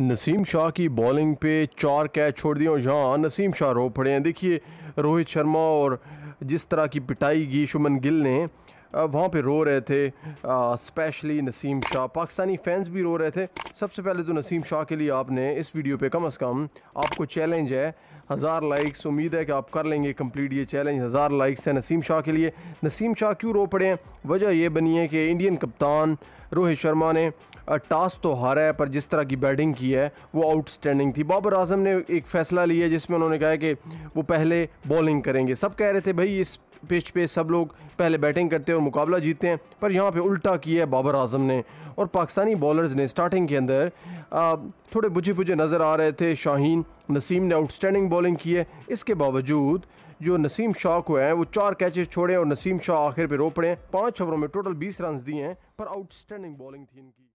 नसीम शाह की बॉलिंग पे चार कैच छोड़ दिए और यहाँ नसीम शाह रो पड़े हैं देखिए रोहित शर्मा और जिस तरह की पिटाई की शुमन गिल ने वहाँ पे रो रहे थे स्पेशली नसीम शाह पाकिस्तानी फैंस भी रो रहे थे सबसे पहले तो नसीम शाह के लिए आपने इस वीडियो पे कम अज़ कम आपको चैलेंज है हज़ार लाइक्स उम्मीद है कि आप कर लेंगे कंप्लीट ये चैलेंज हज़ार लाइक्स है नसीम शाह के लिए नसीम शाह क्यों रो पड़े हैं वजह ये बनी है कि इंडियन कप्तान रोहित शर्मा ने टॉस तो हारा है पर जिस तरह की बैटिंग की है वो आउटस्टैंडिंग थी बाबर आजम ने एक फ़ैसला लिया जिसमें उन्होंने कहा कि वो पहले बॉलिंग करेंगे सब कह रहे थे भाई इस पिच पे सब लोग पहले बैटिंग करते और मुकाबला जीतते हैं पर यहाँ पे उल्टा किया है बाबर आजम ने और पाकिस्तानी बॉलर्स ने स्टार्टिंग के अंदर थोड़े बुझे बुझे नज़र आ रहे थे शाहीन नसीम ने आउटस्टैंडिंग बॉलिंग की है इसके बावजूद जो नसीम शाह को हैं वो चार कैचेस छोड़े और नसीम शाह आखिर पर रो पड़े पाँच ओवरों में टोटल बीस रन दिए हैं पर आउटस्टैंडिंग बॉलिंग थी इनकी